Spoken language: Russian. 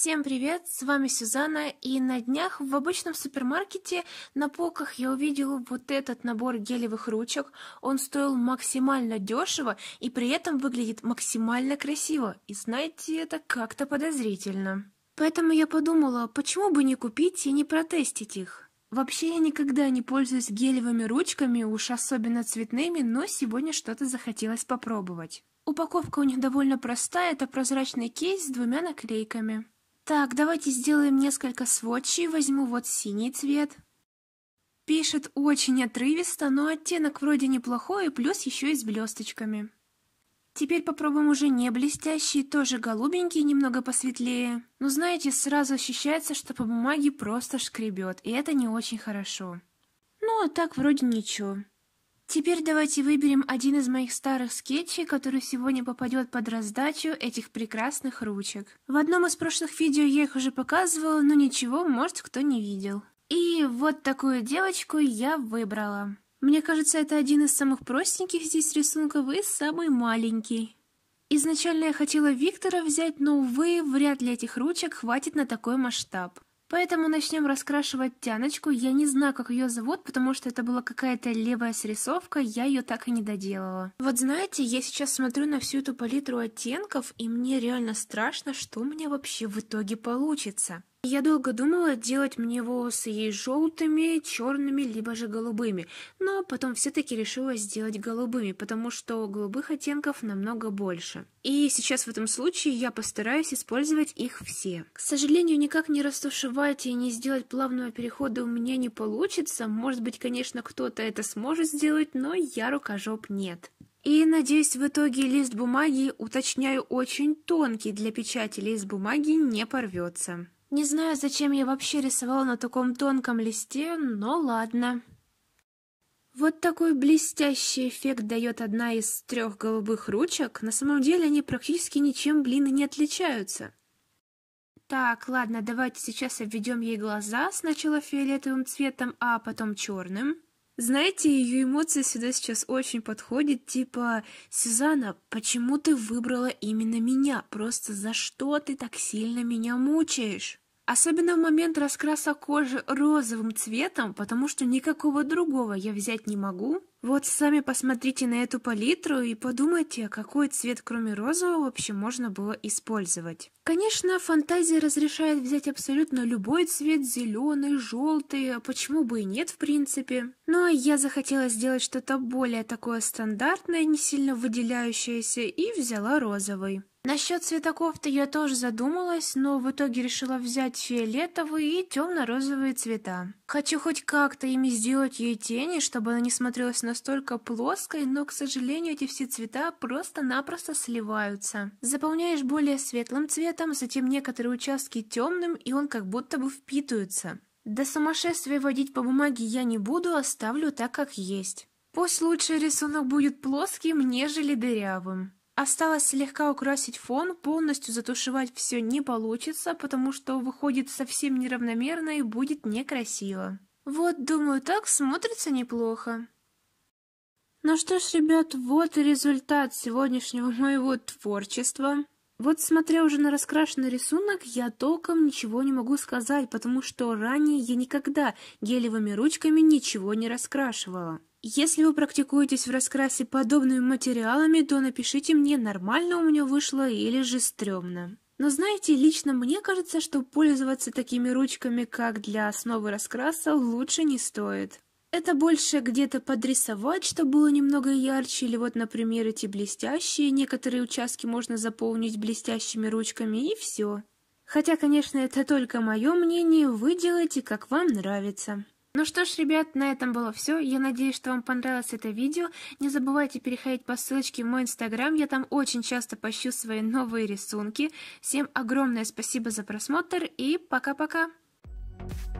Всем привет, с вами Сюзанна, и на днях в обычном супермаркете на полках я увидела вот этот набор гелевых ручек. Он стоил максимально дешево и при этом выглядит максимально красиво. И знаете, это как-то подозрительно. Поэтому я подумала, почему бы не купить и не протестить их. Вообще я никогда не пользуюсь гелевыми ручками, уж особенно цветными, но сегодня что-то захотелось попробовать. Упаковка у них довольно простая, это прозрачный кейс с двумя наклейками. Так, давайте сделаем несколько сводчей, возьму вот синий цвет. Пишет очень отрывисто, но оттенок вроде неплохой, и плюс еще и с блесточками. Теперь попробуем уже не блестящий, тоже голубенький, немного посветлее. Но знаете, сразу ощущается, что по бумаге просто шкребет, и это не очень хорошо. Ну, а так вроде ничего. Теперь давайте выберем один из моих старых скетчей, который сегодня попадет под раздачу этих прекрасных ручек. В одном из прошлых видео я их уже показывала, но ничего, может, кто не видел. И вот такую девочку я выбрала. Мне кажется, это один из самых простеньких здесь рисунков и самый маленький. Изначально я хотела Виктора взять, но, увы, вряд ли этих ручек хватит на такой масштаб. Поэтому начнем раскрашивать тяночку. Я не знаю, как ее зовут, потому что это была какая-то левая срисовка, я ее так и не доделала. Вот знаете, я сейчас смотрю на всю эту палитру оттенков, и мне реально страшно, что у меня вообще в итоге получится. Я долго думала, делать мне волосы ей желтыми, черными, либо же голубыми, но потом все-таки решила сделать голубыми, потому что голубых оттенков намного больше. И сейчас в этом случае я постараюсь использовать их все. К сожалению, никак не растушевать и не сделать плавного перехода у меня не получится. Может быть, конечно, кто-то это сможет сделать, но я рукожоп нет. И, надеюсь, в итоге лист бумаги, уточняю, очень тонкий для печати лист бумаги не порвется. Не знаю, зачем я вообще рисовала на таком тонком листе, но ладно. Вот такой блестящий эффект дает одна из трех голубых ручек. На самом деле они практически ничем, блин, не отличаются. Так, ладно, давайте сейчас обведем ей глаза сначала фиолетовым цветом, а потом черным. Знаете, ее эмоции сюда сейчас очень подходят, типа «Сюзанна, почему ты выбрала именно меня? Просто за что ты так сильно меня мучаешь?» Особенно в момент раскраса кожи розовым цветом, потому что никакого другого я взять не могу. Вот сами посмотрите на эту палитру и подумайте, какой цвет кроме розового вообще можно было использовать. Конечно, фантазия разрешает взять абсолютно любой цвет, зеленый, желтый, а почему бы и нет в принципе. Но ну, а я захотела сделать что-то более такое стандартное, не сильно выделяющееся, и взяла розовый. Насчет цветоков-то я тоже задумалась, но в итоге решила взять фиолетовые и темно-розовые цвета. Хочу хоть как-то ими сделать ей тени, чтобы она не смотрелась настолько плоской, но, к сожалению, эти все цвета просто-напросто сливаются. Заполняешь более светлым цветом, затем некоторые участки темным, и он как будто бы впитывается. До сумасшествия водить по бумаге я не буду, оставлю так, как есть. Пусть лучше рисунок будет плоским, нежели дырявым. Осталось слегка украсить фон, полностью затушевать все не получится, потому что выходит совсем неравномерно и будет некрасиво. Вот, думаю, так смотрится неплохо. Ну что ж, ребят, вот и результат сегодняшнего моего творчества. Вот смотря уже на раскрашенный рисунок, я толком ничего не могу сказать, потому что ранее я никогда гелевыми ручками ничего не раскрашивала. Если вы практикуетесь в раскрасе подобными материалами, то напишите мне, нормально у меня вышло или же стрёмно. Но знаете, лично мне кажется, что пользоваться такими ручками, как для основы раскраса, лучше не стоит. Это больше где-то подрисовать, чтобы было немного ярче, или вот, например, эти блестящие, некоторые участки можно заполнить блестящими ручками, и все. Хотя, конечно, это только мое мнение, вы делайте, как вам нравится. Ну что ж, ребят, на этом было все. Я надеюсь, что вам понравилось это видео. Не забывайте переходить по ссылочке в мой инстаграм. Я там очень часто пощу свои новые рисунки. Всем огромное спасибо за просмотр и пока-пока! Thank you